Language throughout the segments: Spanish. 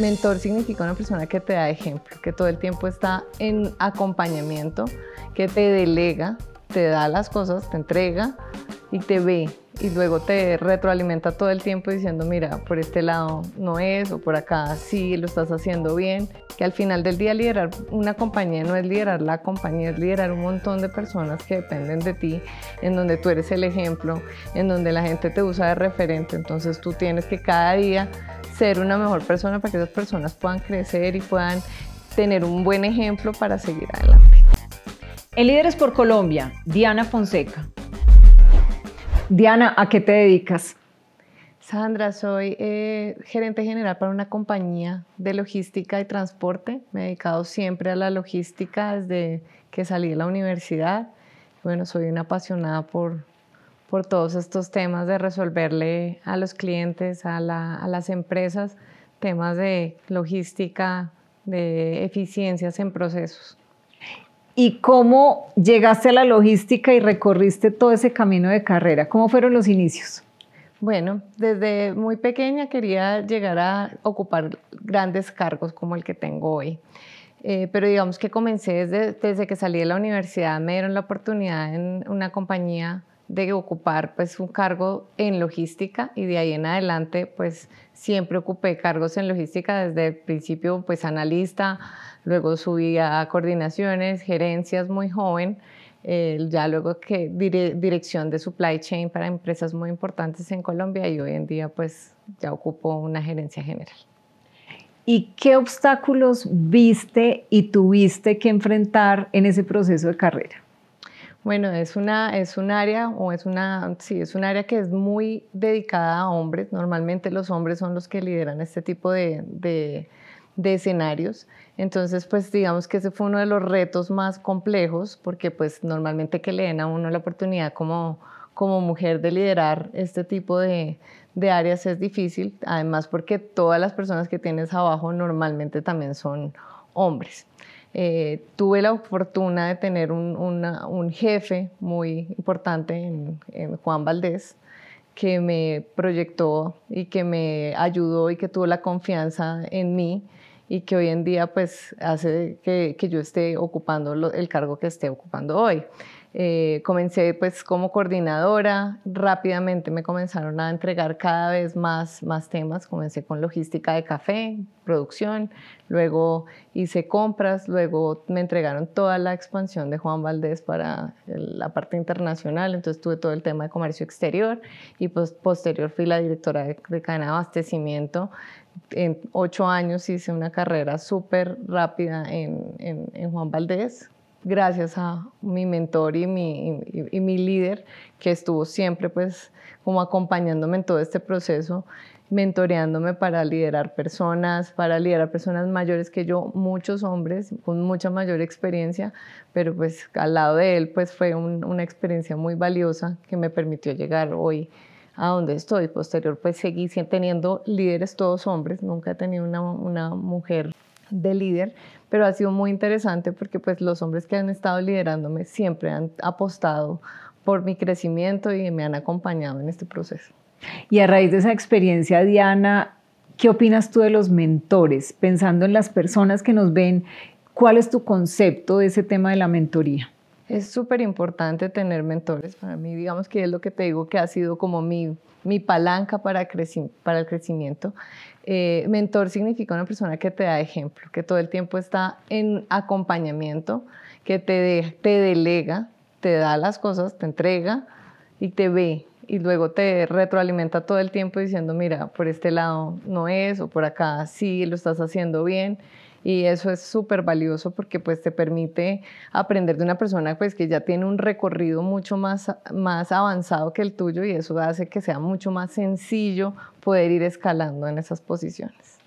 Mentor significa una persona que te da ejemplo, que todo el tiempo está en acompañamiento, que te delega, te da las cosas, te entrega y te ve y luego te retroalimenta todo el tiempo diciendo, mira, por este lado no es, o por acá sí lo estás haciendo bien, que al final del día liderar una compañía no es liderar la compañía, es liderar un montón de personas que dependen de ti, en donde tú eres el ejemplo, en donde la gente te usa de referente, entonces tú tienes que cada día ser una mejor persona para que esas personas puedan crecer y puedan tener un buen ejemplo para seguir adelante. El líder es por Colombia, Diana Fonseca. Diana, ¿a qué te dedicas? Sandra, soy eh, gerente general para una compañía de logística y transporte. Me he dedicado siempre a la logística desde que salí de la universidad. Bueno, soy una apasionada por, todos estos temas de resolverle a los clientes, a las empresas, temas de logística, de eficiencias en procesos. ¿Y cómo llegaste a la logística y recorriste todo ese camino de carrera? ¿Cómo fueron los inicios? Bueno, desde muy pequeña quería llegar a ocupar grandes cargos como el que tengo hoy. Eh, pero digamos que comencé desde, desde, que salí de la universidad, me dieron la oportunidad en una compañía de ocupar pues un cargo en logística y de ahí en adelante pues siempre ocupé cargos en logística desde el principio pues analista, luego subí a coordinaciones, gerencias muy joven, ya luego que dirección de supply chain para empresas muy importantes en Colombia y hoy en día pues ya ocupo una gerencia general. ¿Y qué obstáculos viste y tuviste que enfrentar en ese proceso de carrera? Bueno, es una un área o es un área que es muy dedicada a hombres. Normalmente los hombres son los que lideran este tipo de, escenarios. Entonces, pues digamos que ese fue uno de los retos más complejos porque pues normalmente que le den a uno la oportunidad como mujer de liderar este tipo de, de, áreas es difícil, además porque todas las personas que tienes abajo normalmente también son hombres. Eh, tuve la fortuna de tener un, un jefe muy importante en, Juan Valdés que me proyectó y que me ayudó y que tuvo la confianza en mí y que hoy en día pues hace que, que yo esté ocupando el cargo que esté ocupando hoy. Eh, comencé pues como coordinadora, rápidamente me comenzaron a entregar cada vez más, más temas, comencé con logística de café, producción, luego hice compras, luego me entregaron toda la expansión de Juan Valdés para la parte internacional, entonces tuve todo el tema de comercio exterior y pues, posterior fui la directora de, cadena de abastecimiento en ocho años hice una carrera súper rápida en, en, Juan Valdés, gracias a mi mentor y mi, líder, que estuvo siempre pues como acompañándome en todo este proceso, mentoreándome para liderar personas, para liderar personas mayores que yo, muchos hombres con mucha mayor experiencia, pero pues al lado de él pues fue una experiencia muy valiosa que me permitió llegar hoy a donde estoy. Posterior pues seguí teniendo líderes todos hombres, nunca he tenido una mujer de líder, pero ha sido muy interesante porque pues los hombres que han estado liderándome siempre han apostado por mi crecimiento y me han acompañado en este proceso. Y a raíz de esa experiencia, Diana, ¿qué opinas tú de los mentores? Pensando en las personas que nos ven, ¿cuál es tu concepto de ese tema de la mentoría? Es súper importante tener mentores. Para mí, digamos que es lo que te digo que ha sido como mi, palanca para, para el crecimiento. Eh, mentor significa una persona que te da ejemplo, que todo el tiempo está en acompañamiento, que te delega, te da las cosas, te entrega y te ve. Y luego te retroalimenta todo el tiempo diciendo, mira, por este lado no es, o por acá sí lo estás haciendo bien y eso es súper valioso porque pues te permite aprender de una persona pues que ya tiene un recorrido mucho más, más avanzado que el tuyo y eso hace que sea mucho más sencillo poder ir escalando en esas posiciones.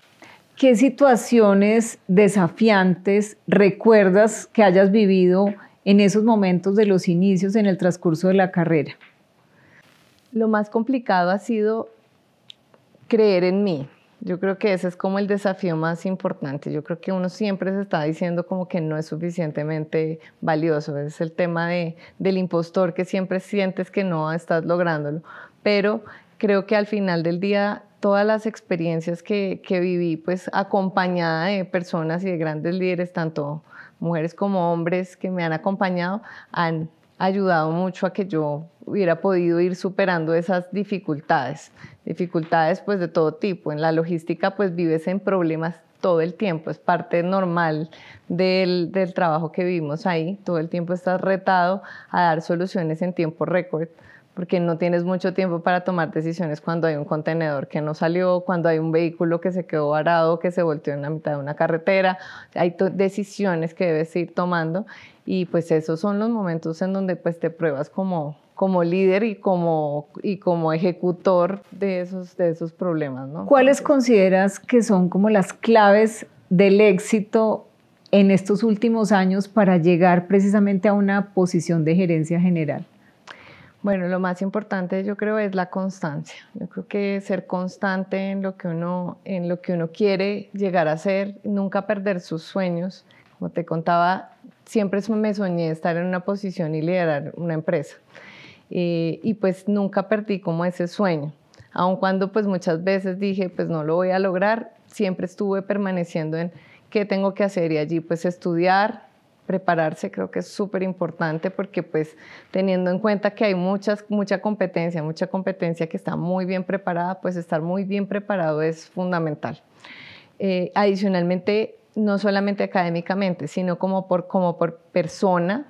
¿Qué situaciones desafiantes recuerdas que hayas vivido en esos momentos de los inicios en el transcurso de la carrera? Lo más complicado ha sido creer en mí, yo creo que ese es como el desafío más importante. Yo creo que uno siempre se está diciendo como que no es suficientemente valioso. Es el tema de, del impostor que siempre sientes que no estás lográndolo. Pero creo que al final del día todas las experiencias que, que viví, pues acompañada de personas y de grandes líderes, tanto mujeres como hombres que me han acompañado, han ayudado mucho a que yo hubiera podido ir superando esas dificultades. Dificultades pues de todo tipo. En la logística pues vives en problemas todo el tiempo, es parte normal del, del trabajo que vivimos ahí. Todo el tiempo estás retado a dar soluciones en tiempo récord porque no tienes mucho tiempo para tomar decisiones cuando hay un contenedor que no salió, cuando hay un vehículo que se quedó varado, que se volteó en la mitad de una carretera. Hay decisiones que debes ir tomando y pues esos son los momentos en donde pues te pruebas como, como líder y como, y como ejecutor de esos, de esos problemas. ¿Cuáles consideras que son como las claves del éxito en estos últimos años para llegar precisamente a una posición de gerencia general? Bueno, lo más importante yo creo es la constancia. Yo creo que ser constante en lo que uno, en lo que uno quiere llegar a ser, nunca perder sus sueños. Como te contaba, siempre me soñé estar en una posición y liderar una empresa. y pues nunca perdí como ese sueño. Aun cuando pues muchas veces dije, pues no lo voy a lograr, siempre estuve permaneciendo en qué tengo que hacer y allí pues estudiar, prepararse creo que es súper importante porque pues teniendo en cuenta que hay muchas, mucha competencia, mucha competencia que está muy bien preparada, pues estar muy bien preparado es fundamental. Eh, adicionalmente, no solamente académicamente, sino como por, como por persona,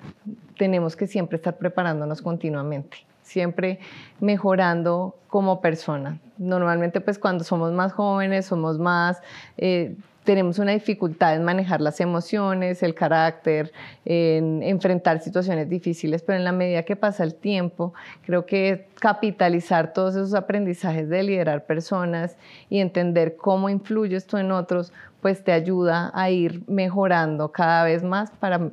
tenemos que siempre estar preparándonos continuamente, siempre mejorando como persona. Normalmente pues cuando somos más jóvenes, somos más... Eh, tenemos una dificultad en manejar las emociones, el carácter, en enfrentar situaciones difíciles, pero en la medida que pasa el tiempo, creo que capitalizar todos esos aprendizajes de liderar personas y entender cómo influye esto en otros pues te ayuda a ir mejorando cada vez más para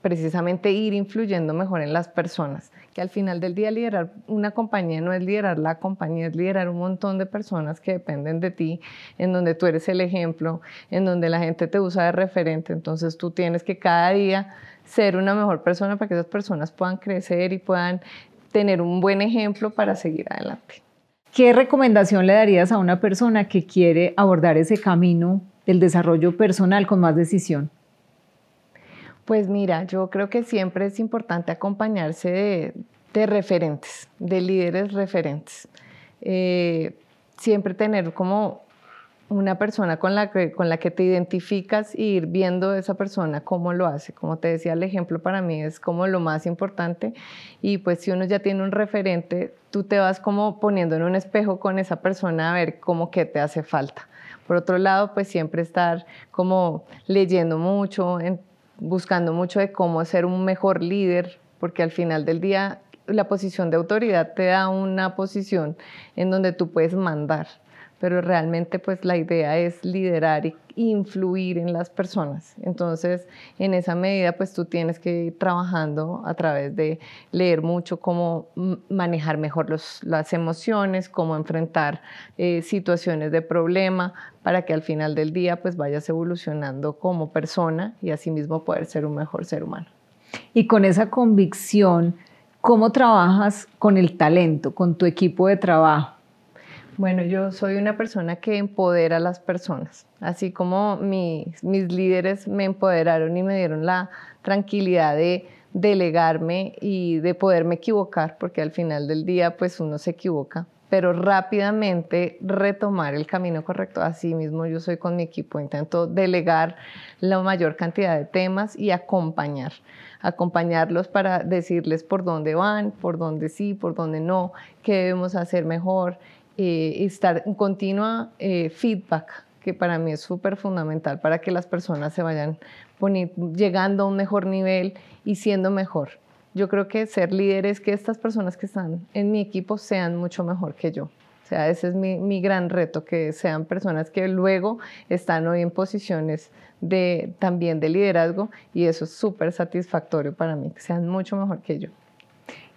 precisamente ir influyendo mejor en las personas. Que al final del día liderar una compañía no es liderar la compañía, es liderar un montón de personas que dependen de ti, en donde tú eres el ejemplo, en donde la gente te usa de referente. Entonces tú tienes que cada día ser una mejor persona para que esas personas puedan crecer y puedan tener un buen ejemplo para seguir adelante. ¿Qué recomendación le darías a una persona que quiere abordar ese camino del desarrollo personal con más decisión? Pues mira, yo creo que siempre es importante acompañarse de, referentes, de líderes referentes. Eh, siempre tener como una persona con la, que, te identificas y ir viendo esa persona cómo lo hace. Como te decía, el ejemplo para mí es como lo más importante y pues si uno ya tiene un referente, tú te vas como poniendo en un espejo con esa persona a ver cómo que te hace falta. Por otro lado, pues siempre estar como leyendo mucho, buscando mucho de cómo ser un mejor líder, porque al final del día la posición de autoridad te da una posición en donde tú puedes mandar pero realmente pues la idea es liderar e influir en las personas. Entonces, en esa medida pues tú tienes que ir trabajando a través de leer mucho cómo manejar mejor las emociones, cómo enfrentar eh, situaciones de problema para que al final del día pues vayas evolucionando como persona y asimismo poder ser un mejor ser humano. Y con esa convicción, ¿cómo trabajas con el talento, con tu equipo de trabajo? Bueno, yo soy una persona que empodera a las personas, así como mis líderes me empoderaron y me dieron la tranquilidad de delegarme y de poderme equivocar, porque al final del día pues uno se equivoca, pero rápidamente retomar el camino correcto. Así mismo yo soy con mi equipo, intento delegar la mayor cantidad de temas y acompañar, acompañarlos para decirles por dónde van, por dónde sí, por dónde no, qué debemos hacer mejor, eh, estar en continua eh, feedback, que para mí es súper fundamental para que las personas se vayan llegando a un mejor nivel y siendo mejor. Yo creo que ser líder es que estas personas que están en mi equipo sean mucho mejor que yo. O sea, ese es mi, gran reto, que sean personas que luego están hoy en posiciones de, también de liderazgo y eso es súper satisfactorio para mí, que sean mucho mejor que yo.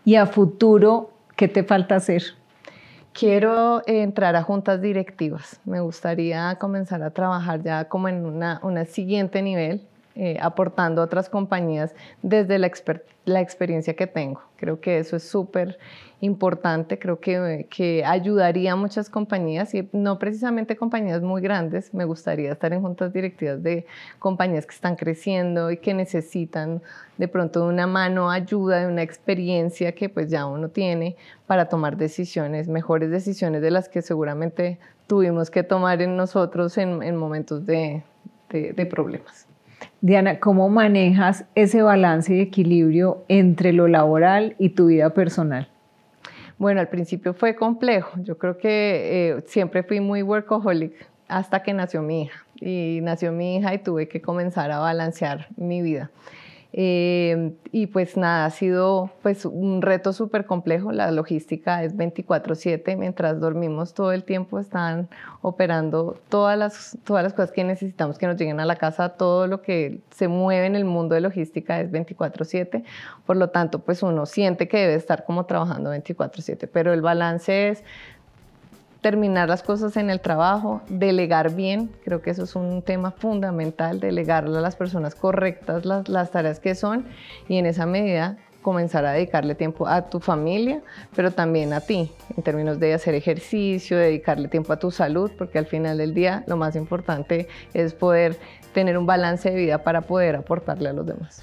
¿Y a futuro qué te falta hacer? Quiero entrar a juntas directivas. Me gustaría comenzar a trabajar ya como en una, siguiente nivel eh, aportando a otras compañías desde la, experiencia que tengo. Creo que eso es súper importante, creo que, ayudaría a muchas compañías y no precisamente compañías muy grandes, me gustaría estar en juntas directivas de compañías que están creciendo y que necesitan de pronto una mano ayuda, de una experiencia que pues ya uno tiene para tomar decisiones, mejores decisiones de las que seguramente tuvimos que tomar en nosotros en, momentos de problemas. Diana, ¿cómo manejas ese balance y equilibrio entre lo laboral y tu vida personal? Bueno, al principio fue complejo. Yo creo que eh, siempre fui muy workaholic hasta que nació mi hija. Y nació mi hija y tuve que comenzar a balancear mi vida. Eh, y pues nada, ha sido pues un reto súper complejo. La logística es 24/7, mientras dormimos todo el tiempo están operando todas las, todas las cosas que necesitamos que nos lleguen a la casa, todo lo que se mueve en el mundo de logística es 24/7. Por lo tanto, pues uno siente que debe estar como trabajando 24/7, pero el balance es terminar las cosas en el trabajo, delegar bien, creo que eso es un tema fundamental, delegarle a las personas correctas las, las tareas que son y en esa medida comenzar a dedicarle tiempo a tu familia, pero también a ti, en términos de hacer ejercicio, dedicarle tiempo a tu salud, porque al final del día lo más importante es poder tener un balance de vida para poder aportarle a los demás.